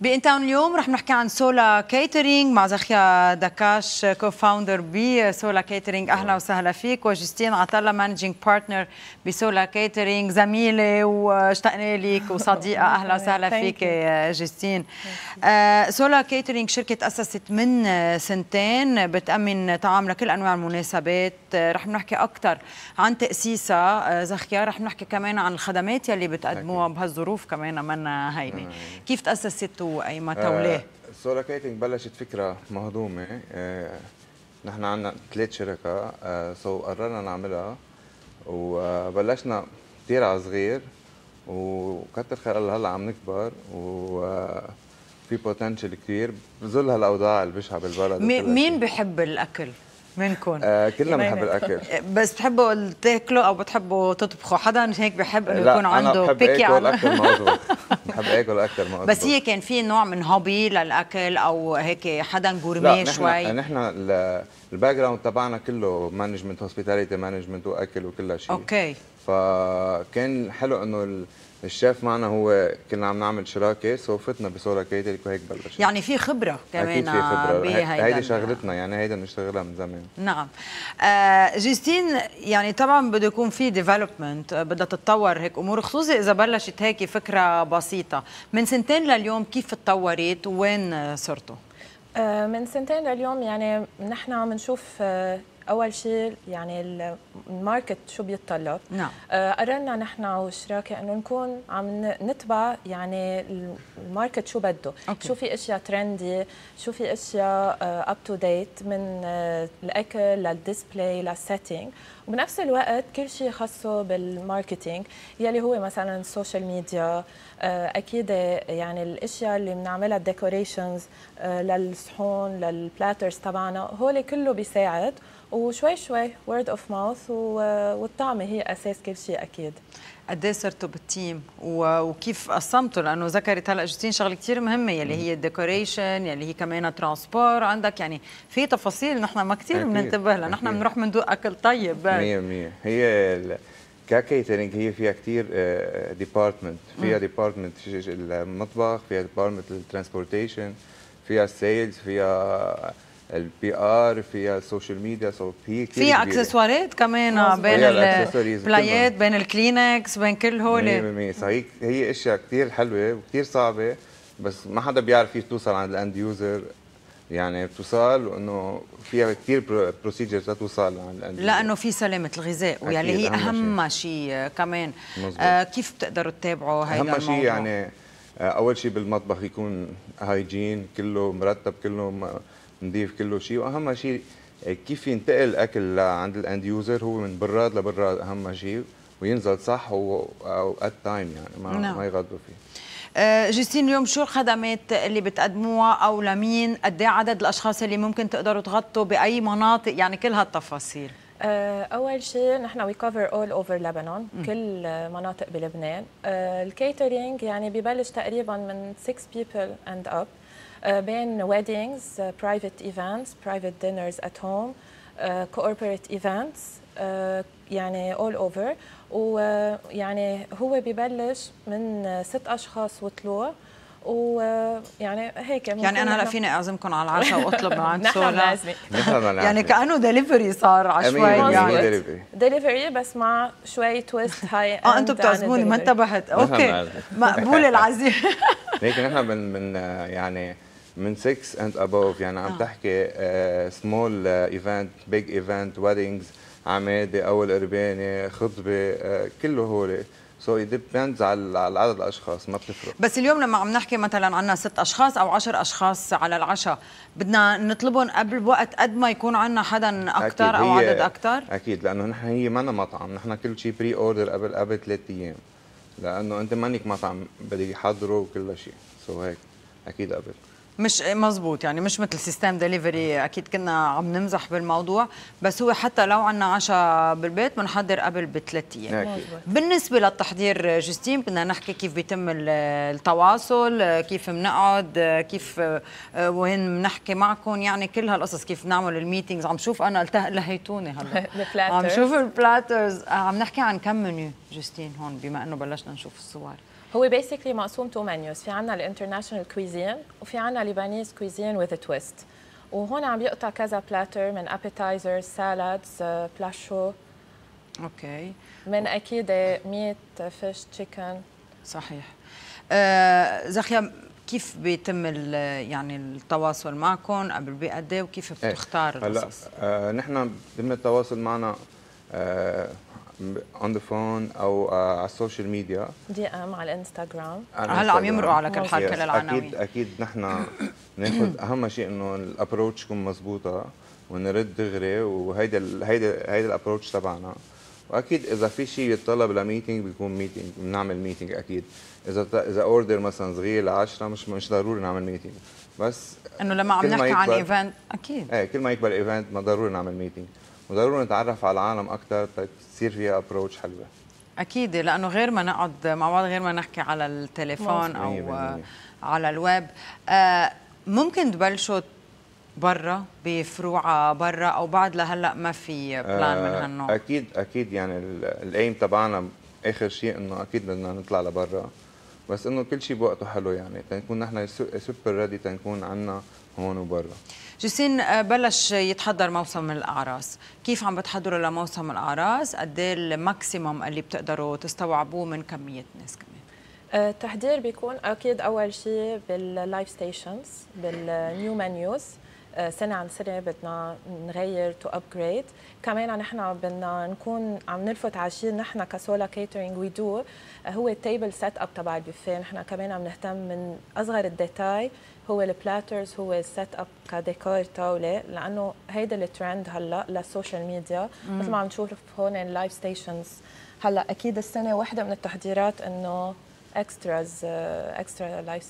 بإنتاون اليوم رح نحكي عن سولا كيترينج مع زخيا دكاش كوفاوندر بسولا كيترينج أهلا وسهلا فيك وجستين عطلة مانجينج بارتنر بسولا كيترينج زميلة واشتقنا لك وصديقة أهلا وسهلا فيك جستين آه، سولا كيترينج شركة تأسست من سنتين بتأمن طعام لكل أنواع المناسبات آه، رح نحكي أكثر عن تأسيسها آه، زخيا رح نحكي كمان عن الخدمات يلي بتقدموها بهالظروف كمان منا هينة كيف تأسست اي ايمتى آه، وليه؟ سولا كيتنج بلشت فكره مهضومه آه، نحن عندنا ثلاث شركاء آه، سو قررنا نعملها وبلشنا كثير على صغير وكتر خير الله هلا عم نكبر وفي بوتنشل كثير بظل هالاوضاع البشعه بالبلد مين بحب الاكل؟ منكم آه كلنا بنحب الاكل آه، بس بتحبوا تاكلوا او بتحبوا تطبخوا حدا هيك بحب انه يكون عنده أنا بحب بيكي اكل اكثر بحب اكل اكثر ما بس هي كان في نوع من هوبي للاكل او هيك حدا غورميه شوي لا نحن الباك جراوند تبعنا كله مانجمنت هوسبيتاليتي مانجمنت واكل وكل شيء اوكي فكان حلو انه الشيف معنا هو كنا عم نعمل شراكه سو فتنا بصوره كيتلك وهيك بلش يعني في خبره كمان اكيد في خبره هيدي شغلتنا يعني هيدا بنشتغلها من زمان نعم آه جيستين يعني طبعا بده يكون في ديفلوبمنت آه، بدها تتطور هيك امور خصوصي اذا بلشت هيك فكره بسيطه من سنتين لليوم كيف تطورت وين صرتوا؟ آه، من سنتين لليوم يعني نحن عم نشوف آه، اول شيء يعني الماركت شو بيتطلب نعم آه، قررنا نحن وشراكه انه نكون عم نتبع يعني الماركت شو بده أوكي. شو في اشياء ترندي شو في اشياء اب تو ديت من آه، الاكل للديسبلاي للسيتنج وبنفس الوقت كل شيء خاصه بالماركتينج يلي هو مثلا السوشيال ميديا آه، اكيد آه، يعني الاشياء اللي بنعملها الديكوريشنز آه، للصحون للبلاترز تبعنا هول كله بيساعد وشوي شوي وورد اوف ماوث والطعمه هي اساس كل شيء اكيد قد ايه صرتوا بالتيم وكيف قسمتوا لانه ذكرت هلا جوستين شغله كثير مهمه يلي هي الديكوريشن يلي هي كمان ترانسبور عندك يعني في تفاصيل نحن ما كثير بننتبه لها نحن بنروح بندوق اكل طيب 100% هي ككيترينج هي فيها كثير ديبارتمنت آه، فيها ديبارتمنت المطبخ فيها ديبارتمنت الترانسبورتيشن فيها السيلز فيها البي ار فيها السوشيال ميديا سو في فيها اكسسوارات كمان آه، بين البلايات بين الكلينكس بين كل هول 100% صحيح هي اشياء كثير حلوه وكثير صعبه بس ما حدا بيعرف كيف توصل عند الاند يوزر يعني بتوصل وانه فيها كثير بروسيجرز لتوصل لانه في سلامه الغذاء ويعني هي اهم شيء كمان آه كيف بتقدروا تتابعوا هيدا الموضوع؟ اهم شيء يعني آه اول شيء بالمطبخ يكون هايجين كله مرتب كله نظيف كله شيء واهم شيء آه، كيف ينتقل الاكل لعند الاند يوزر هو من براد لبراد اهم شيء وينزل صح واوقات تايم يعني ما, نعم. ما يغضوا فيه آه، جيسين اليوم شو الخدمات اللي بتقدموها او لمين قد إيه عدد الاشخاص اللي ممكن تقدروا تغطوا باي مناطق يعني كل هالتفاصيل آه، اول شيء نحن وي كفر اول اوفر لبنان كل مناطق بلبنان آه، الكيترينج يعني ببلش تقريبا من 6 بيبل اند اب بين ويدينجز برايفت ايفنتس برايفت دينرز ات هوم كوربريت آه، ايفنتس آه، يعني اول اوفر ويعني هو ببلش من ست اشخاص وطلوع ويعني هيك يعني انا هلا فيني اعزمكم على العشاء واطلب من عند سولا يعني كانه دليفري صار عشوائي يعني دليفري دليفري بس مع شوي تويست هاي اه انتم يعني بتعزموني ما انتبهت اوكي مقبول العزيمه لكن نحن من من يعني من 6 اند ابوف يعني عم آه. تحكي سمول ايفنت بيج ايفنت ويدنجز عماده اول قربانه خطبه آه، كله هول سو so ديبيندز على عدد الاشخاص ما بتفرق بس اليوم لما عم نحكي مثلا عنا ست اشخاص او عشر اشخاص على العشاء بدنا نطلبهم قبل وقت قد ما يكون عنا حدا اكثر او عدد اكثر اكيد لانه نحن هي ما مطعم نحن كل شيء بري اوردر قبل قبل ثلاث ايام لانه انت مانك مطعم بدك يحضروا وكل شيء سو هيك اكيد قبل مش مزبوط يعني مش مثل سيستم دليفري اكيد كنا عم نمزح بالموضوع بس هو حتى لو عنا عشاء بالبيت بنحضر قبل بثلاث ايام بالنسبه للتحضير جوستين بدنا نحكي كيف بيتم التواصل كيف بنقعد كيف آه، وين بنحكي معكم يعني كل هالقصص كيف بنعمل الميتينجز عم شوف انا لهيتوني هلا عم شوف البلاترز عم نحكي عن كم منيو جوستين هون بما انه بلشنا نشوف الصور هو بيسكلي مقسوم تو منيوز في عنا الانترناشونال كويزين وفي عنا ليبانيز كويزين وذ تويست وهون عم يقطع كذا بلاتر من ابيتايزرز سالادز بلاشو اوكي من اكيد ميت فيش تشيكن صحيح آه زخيا كيف بيتم يعني التواصل معكم قبل بقد ايه وكيف بتختار القصص؟ هلا آه نحن بيتم التواصل معنا آه اون ذا فون او uh, على السوشيال ميديا دي ام على الانستغرام هلا عم يمرقوا على كل حال كل العناوين اكيد اكيد نحن ناخذ اهم شيء انه الابروتش تكون مضبوطه ونرد دغري وهيدا هيدا هيدا الابروتش تبعنا واكيد اذا في شيء يتطلب لميتنج بيكون ميتنج بنعمل ميتنج اكيد اذا اذا اوردر مثلا صغير ل 10 مش مش ضروري نعمل ميتنج بس انه لما عم نحكي عن ايفنت اكيد ايه كل ما يكبر ايفنت ما ضروري نعمل ميتنج وضروري نتعرف على العالم اكثر طيب تصير فيها ابروتش حلوه اكيد لانه غير ما نقعد مع بعض غير ما نحكي على التليفون او بالمية. على الويب آه، ممكن تبلشوا برا بفروعة برا او بعد لهلا ما في بلان من آه، هالنوع اكيد اكيد يعني الايم تبعنا اخر شيء انه اكيد بدنا نطلع لبرا بس انه كل شيء بوقته حلو يعني تنكون نحن سوبر ريدي تنكون عنا هون وبرا جسين آه، بلش يتحضر موسم الاعراس كيف عم بتحضروا لموسم الاعراس قد ايه الماكسيمم اللي بتقدروا تستوعبوه من كميه ناس كمان التحضير آه، بيكون اكيد اول شيء باللايف ستيشنز بالنيو منيوز سنه عن سنه بدنا نغير تو ابجريد كمان نحن بدنا نكون عم نلفت على شيء نحن كسولا كيترينج وي دو هو التيبل سيت اب تبع البوفيه نحن كمان عم نهتم من اصغر الديتاي هو البلاترز هو السيت اب كديكور طاوله لانه هيدا الترند هلا للسوشيال ميديا مثل ما عم نشوف هون اللايف ستيشنز هلا اكيد السنه واحده من التحضيرات انه اكستراز اكسترا لايف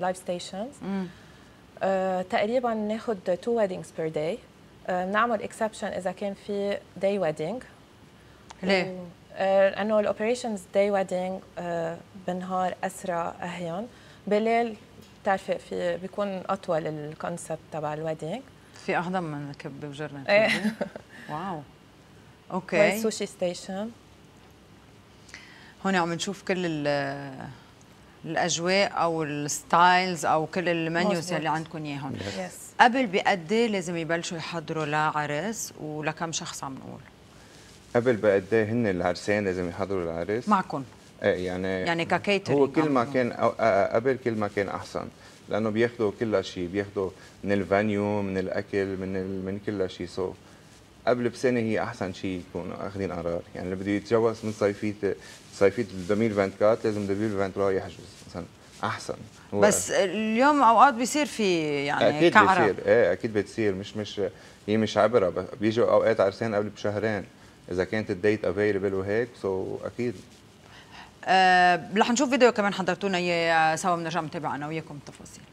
لايف ستيشنز تقريبا ناخذ تو ويدينجز بير داي بنعمل اكسبشن اذا كان في داي ويدينج ليه؟ آه، لانه الاوبريشنز داي ويدينج بنهار اسرع اهين بليل بتعرفي في بيكون اطول الكونسبت تبع الويدنج في اهضم من كبه وجرنة ايه واو اوكي والسوشي ستيشن هون عم نشوف كل الاجواء او الستايلز او كل المنيوز اللي عندكم اياهم قبل بقد إيه لازم يبلشوا يحضروا لعرس ولكم شخص عم نقول قبل بقد ايه هن العرسان لازم يحضروا العرس معكم ايه يعني يعني ككيترينج هو كل آه. ما كان آه، آه، قبل كل ما كان احسن لانه بياخذوا كل شيء بياخذوا من الفانيو من الاكل من ال... من كل شيء سو قبل بسنه هي احسن شيء يكونوا اخذين قرار يعني اللي بده يتجوز من صيفيه صيفيه 2024 لازم 2023 يحجز مثلا احسن هو بس اليوم اوقات بيصير في يعني اكيد كعرة. بتصير ايه اكيد بتصير مش مش هي مش عبره بيجوا اوقات عرسان قبل بشهرين اذا كانت الديت افيلبل وهيك سو so اكيد آه، رح نشوف فيديو كمان حضرتونا اياه سوا بنرجع نتابع انا وياكم التفاصيل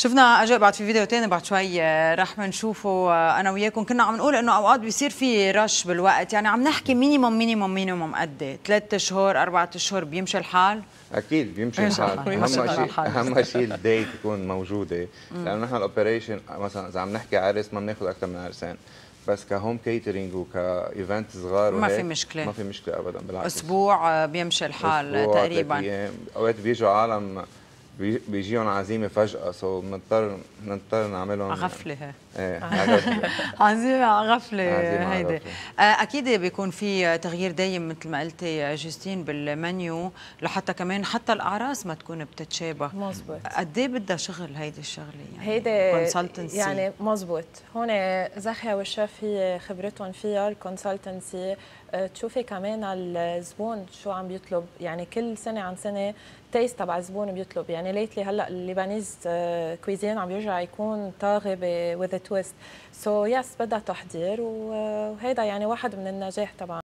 شفنا اجاء بعد في فيديو تاني بعد شوي آه، رح نشوفه آه، انا وياكم كنا عم نقول انه اوقات بيصير في رش بالوقت يعني عم نحكي مينيموم مينيموم مينيموم قد ثلاث إيه؟ اشهر اربع اشهر بيمشي الحال اكيد بيمشي الحال اهم شيء اهم شيء الديت تكون موجوده لانه نحن الاوبريشن مثلا اذا عم نحكي عرس ما بناخذ اكثر من عرسين بس كهوم كيترينج وكايفنت صغار ما في مشكله ما في مشكله ابدا بالعكس اسبوع آه، بيمشي الحال أسبوع تقريبا اوقات بيجوا عالم بيجيهم عزيمه فجاه سو so بنضطر بنضطر نعملهم غفله ايه عزيمه غفله هيدي آه، اكيد بيكون في تغيير دايم مثل ما قلتي آه، جوستين بالمنيو لحتى كمان حتى الاعراس ما تكون بتتشابه مزبوط قد ايه بدها شغل هيدي الشغله يعني هيدي كونسلتنسي يعني مزبوط هون زخيا والشيف هي خبرتهم فيها الكونسلتنسي آه، تشوفي كمان الزبون شو عم بيطلب يعني كل سنه عن سنه تيست تبع الزبون بيطلب يعني ليتلي هلا الليبانيز كويزين عم يرجع يكون طاغي وذ تويست سو يس بدها تحضير آه، وهذا يعني واحد من النجاح طبعا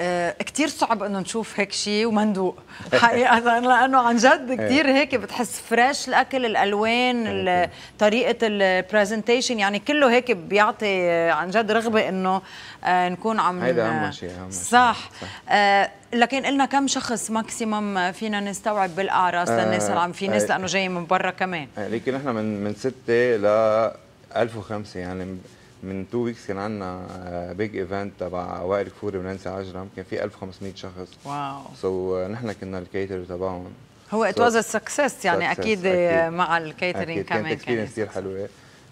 آه، كتير صعب انه نشوف هيك شيء ومندوق حقيقه لانه عن جد إيه. كتير هيك بتحس فريش الاكل الالوان إيه، إيه. طريقه البرزنتيشن يعني كله هيك بيعطي آه، عن جد رغبه انه آه، نكون عم هيدا اهم شيء صح, صح. لكن قلنا كم شخص ماكسيمم فينا نستوعب بالاعراس آه للناس اللي عم في ناس لانه جاي من برا كمان لكن احنا من من سته ل 1005 يعني من تو ويكس كان عندنا بيج آه، ايفنت تبع وائل كفوري ونانسي عجرم كان في 1500 شخص واو سو so آه، نحن كنا الكيتر تبعهم هو ات واز سكسس يعني success. اكيد, أكيد مع الكيترينج كمان كانت اكسبيرينس كثير حلوه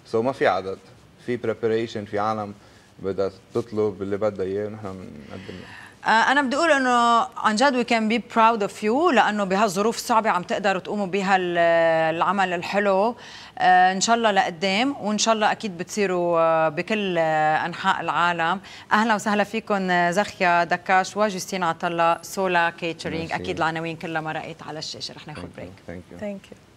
سو so ما في عدد في بريبريشن في عالم بدها تطلب اللي بدها اياه ونحن بنقدم آه، انا بدي اقول انه عن جد وي كان بي براود اوف يو لانه بهالظروف الصعبه عم تقدروا تقوموا بها العمل الحلو آه، ان شاء الله لقدام وان شاء الله اكيد بتصيروا آه، بكل انحاء العالم اهلا وسهلا فيكم زخيا دكاش وجوستين عطله سولا كيترينج اكيد العناوين كلها مرقت على الشاشه رح ناخذ بريك ثانك يو